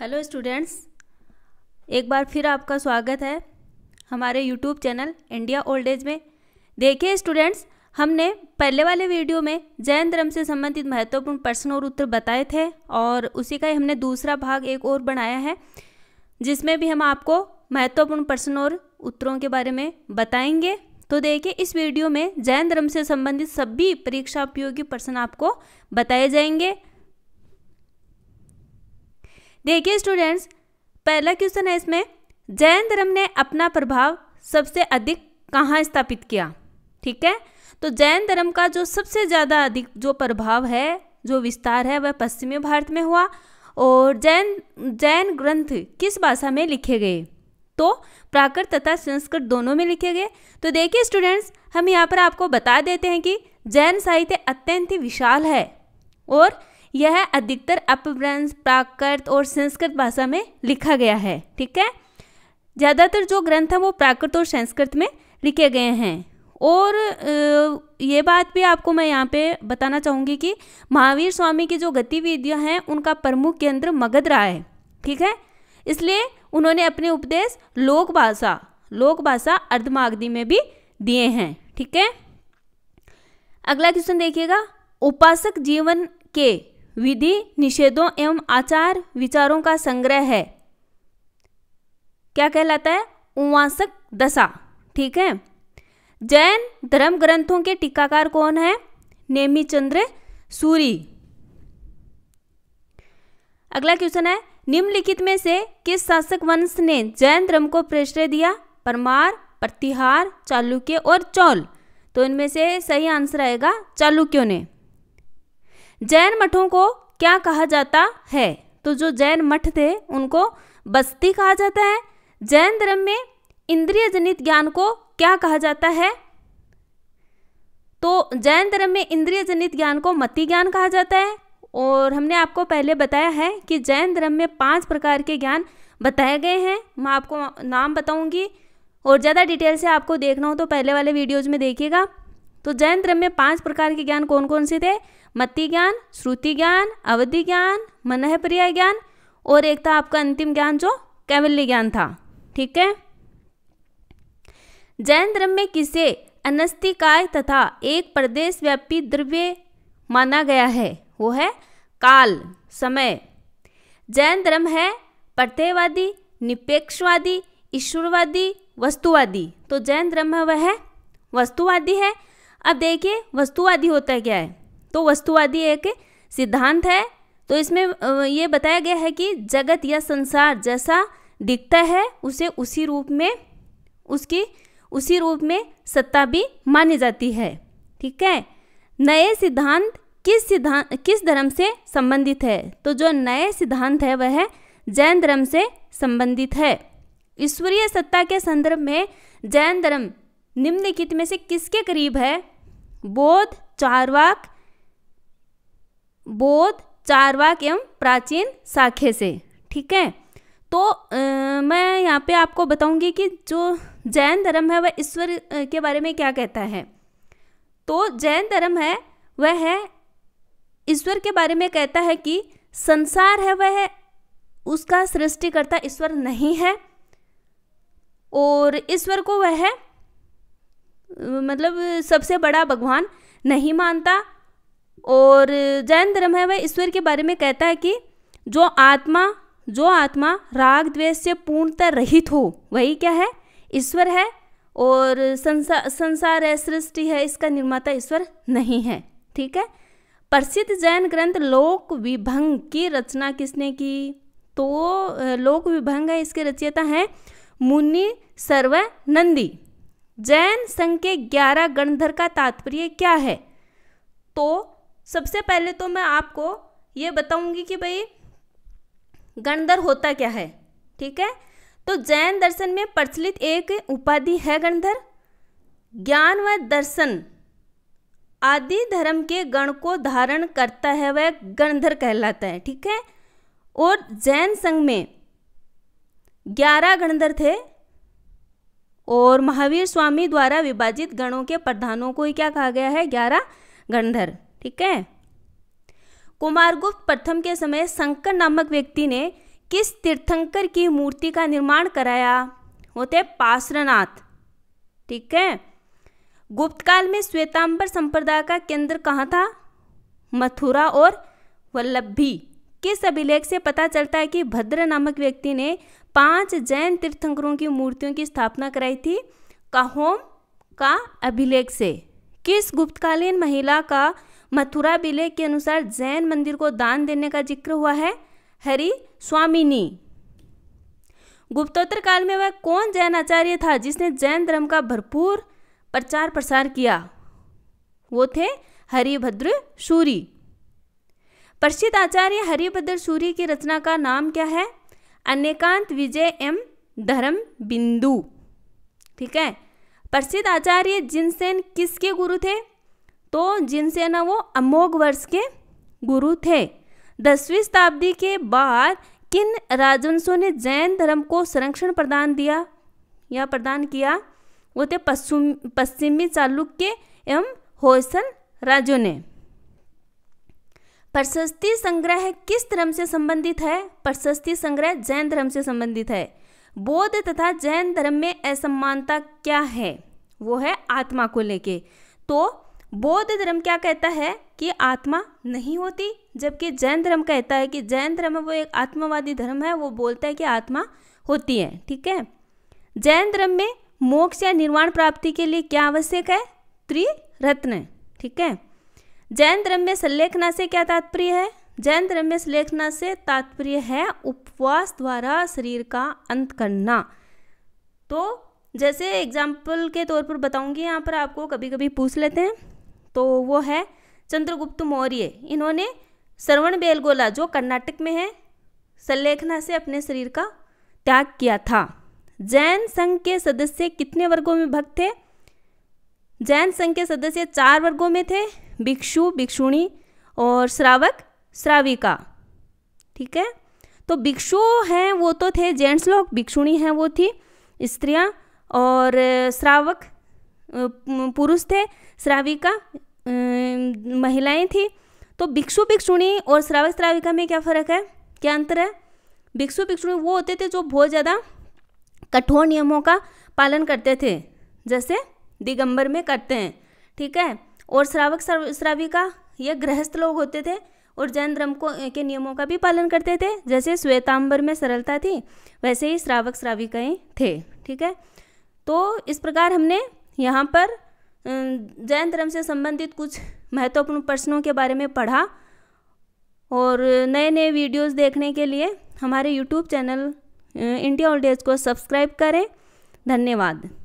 hello students एक बार फिर आपका स्वागत है हमारे YouTube channel India old age में देखिए स्टूडेंट्स हमने पहले वाले वीडियो में जैन धर्म से संबंधित महत्वपूर्ण प्रश्न और उत्तर बताए थे और उसी का ही हमने दूसरा भाग एक और बनाया है जिसमें भी हम आपको महत्वपूर्ण प्रश्न और उत्तरों के बारे में बताएंगे तो देखिए इस वीडियो में जैन धर्म से संबंधित सभी परीक्षा उपयोगी प्रश्न आपको बताए जाएंगे देखिए स्टूडेंट्स पहला क्वेश्चन है इसमें जैन धर्म ने अपना प्रभाव सबसे अधिक कहाँ स्थापित किया ठीक है तो जैन धर्म का जो सबसे ज़्यादा अधिक जो प्रभाव है जो विस्तार है वह पश्चिमी भारत में हुआ और जैन जैन ग्रंथ किस भाषा में लिखे गए तो प्राकृत तथा संस्कृत दोनों में लिखे गए तो देखिए स्टूडेंट्स हम यहाँ पर आपको बता देते हैं कि जैन साहित्य अत्यंत ही विशाल है और यह अधिकतर अपभ्रंश प्राकृत और संस्कृत भाषा में लिखा गया है ठीक है ज़्यादातर जो ग्रंथ हैं वो प्राकृत और संस्कृत में लिखे गए हैं और ये बात भी आपको मैं यहाँ पे बताना चाहूँगी कि महावीर स्वामी की जो गतिविधियाँ हैं उनका प्रमुख केंद्र मगध रहा है ठीक है इसलिए उन्होंने अपने उपदेश लोक भाषा लोक भाषा अर्धमागधी में भी दिए हैं ठीक है अगला क्वेश्चन देखिएगा उपासक जीवन के विधि निषेधों एवं आचार विचारों का संग्रह है क्या कहलाता है उवासक दशा ठीक है जैन धर्म ग्रंथों के टीकाकार कौन है नेमी चंद्र सूरी अगला क्वेश्चन है निम्नलिखित में से किस शासक वंश ने जैन धर्म को प्रश्रय दिया परमार प्रतिहार चालुक्य और चौल तो इनमें से सही आंसर आएगा चालुक्यों ने जैन मठों को क्या कहा जाता है तो जो जैन मठ थे उनको बस्ती कहा जाता है जैन धर्म में इंद्रिय जनित ज्ञान को क्या कहा जाता है तो जैन धर्म में इंद्रिय जनित ज्ञान को मति ज्ञान कहा जाता है और हमने आपको पहले बताया है कि जैन धर्म में पांच प्रकार के ज्ञान बताए गए हैं मैं आपको नाम बताऊंगी और ज़्यादा डिटेल से आपको देखना हो तो पहले वाले वीडियोज़ में देखिएगा तो जैन धर्म में पांच प्रकार के ज्ञान कौन कौन से थे मत्ति ज्ञान श्रुति ज्ञान अवधि ज्ञान मनह पर्याय ज्ञान और एक था आपका अंतिम ज्ञान जो कैवल्य ज्ञान था ठीक है जैन धर्म में किसे अनस्तिकाय तथा एक प्रदेश व्यापी द्रव्य माना गया है वो है काल समय जैन धर्म है प्रत्ययवादी निपेक्षवादी ईश्वरवादी वस्तुवादी तो जैन धर्म वह है वस्तुवादी है अब देखिए वस्तुवादी होता क्या है तो वस्तुवादी एक सिद्धांत है तो इसमें ये बताया गया है कि जगत या संसार जैसा दिखता है उसे उसी रूप में उसकी उसी रूप में सत्ता भी मानी जाती है ठीक है नए सिद्धांत किस सिद्धांत किस धर्म से संबंधित है तो जो नए सिद्धांत है वह जैन धर्म से संबंधित है ईश्वरीय सत्ता के संदर्भ में जैन धर्म निम्नलिखित में से किसके करीब है बोध चारवाक बोध चारवाक एवं प्राचीन शाखे से ठीक है तो आ, मैं यहाँ पे आपको बताऊंगी कि जो जैन धर्म है वह ईश्वर के बारे में क्या कहता है तो जैन धर्म है वह है ईश्वर के बारे में कहता है कि संसार है वह है, उसका सृष्टिकर्ता ईश्वर नहीं है और ईश्वर को वह है मतलब सबसे बड़ा भगवान नहीं मानता और जैन धर्म है वह ईश्वर के बारे में कहता है कि जो आत्मा जो आत्मा राग द्वेष से पूर्णतः रहित हो वही क्या है ईश्वर है और संसार संसार है सृष्टि है इसका निर्माता ईश्वर नहीं है ठीक है प्रसिद्ध जैन ग्रंथ लोक विभंग की रचना किसने की तो लोक विभंग है इसके रचयिता हैं मुनि सर्वनंदी जैन संघ के ग्यारह गणधर का तात्पर्य क्या है तो सबसे पहले तो मैं आपको ये बताऊंगी कि भाई गणधर होता क्या है ठीक है तो जैन दर्शन में प्रचलित एक उपाधि है गणधर ज्ञान व दर्शन आदि धर्म के गण को धारण करता है वह गणधर कहलाता है ठीक है और जैन संघ में ग्यारह गणधर थे और महावीर स्वामी द्वारा विभाजित गणों के प्रधानों को ही क्या कहा गया है ग्यारह गणधर ठीक है कुमारगुप्त प्रथम के समय शंकर नामक व्यक्ति ने किस तीर्थंकर की मूर्ति का निर्माण कराया होते पासरनाथ ठीक है गुप्त काल में श्वेतांबर संप्रदाय का केंद्र कहाँ था मथुरा और वल्लभी किस अभिलेख से पता चलता है कि भद्र नामक व्यक्ति ने पांच जैन तीर्थंकरों की मूर्तियों की स्थापना कराई थी काहोम का अभिलेख से किस गुप्तकालीन महिला का मथुरा अभिलेख के अनुसार जैन मंदिर को दान देने का जिक्र हुआ है हरि स्वामिनी गुप्तोत्तर काल में वह कौन जैन आचार्य था जिसने जैन धर्म का भरपूर प्रचार प्रसार किया वो थे हरिभद्र सूरी प्रसिद्ध आचार्य हरिभद्र सूरी की रचना का नाम क्या है अन्यकांत विजय एम धर्म बिंदु ठीक है प्रसिद्ध आचार्य जिनसेन किसके गुरु थे तो जिनसेन वो अमोघ वर्ष के गुरु थे दसवीं शताब्दी के बाद किन राजवंशों ने जैन धर्म को संरक्षण प्रदान दिया या प्रदान किया वो थे पश्चिम पश्चिमी चालुक्य एवं होयसन राज्यों ने प्रशस्ति संग्रह किस धर्म से संबंधित है प्रशस्ति संग्रह जैन धर्म से संबंधित है बौद्ध तथा जैन धर्म में असमानता क्या है वो है आत्मा को लेके तो बौद्ध धर्म क्या कहता है कि आत्मा नहीं होती जबकि जैन धर्म कहता है कि जैन धर्म वो एक आत्मवादी धर्म है वो बोलता है कि आत्मा होती है ठीक है जैन धर्म में मोक्ष या निर्वाण प्राप्ति के लिए क्या आवश्यक है त्रिरत्न ठीक है जैन में संलेखना से क्या तात्पर्य है जैन में संलेखना से तात्पर्य है उपवास द्वारा शरीर का अंत करना तो जैसे एग्जाम्पल के तौर पर बताऊंगी यहाँ पर आपको कभी कभी पूछ लेते हैं तो वो है चंद्रगुप्त मौर्य इन्होंने श्रवण बेलगोला जो कर्नाटक में है संलेखना से अपने शरीर का त्याग किया था जैन संघ के सदस्य कितने वर्गों में भक्त थे जैन संघ के सदस्य चार वर्गों में थे भिक्षु भिक्षुणी और श्रावक श्राविका ठीक है तो भिक्षु हैं वो तो थे जेंट्स लोग भिक्षुणी हैं वो थी स्त्रियाँ और श्रावक पुरुष थे श्राविका महिलाएं थी तो भिक्षु भिक्षुणी और श्रावक श्राविका में क्या फ़र्क है क्या अंतर है भिक्षु भिक्षुणी वो होते थे जो बहुत ज़्यादा कठोर नियमों का पालन करते थे जैसे दिगंबर में करते हैं ठीक है और श्रावक श्राविका ये गृहस्थ लोग होते थे और जैन धर्म को के नियमों का भी पालन करते थे जैसे श्वेतांबर में सरलता थी वैसे ही श्रावक श्राविकाएँ थे ठीक है तो इस प्रकार हमने यहाँ पर जैन धर्म से संबंधित कुछ महत्वपूर्ण प्रश्नों के बारे में पढ़ा और नए नए वीडियोस देखने के लिए हमारे YouTube channel India old age को सब्सक्राइब करें धन्यवाद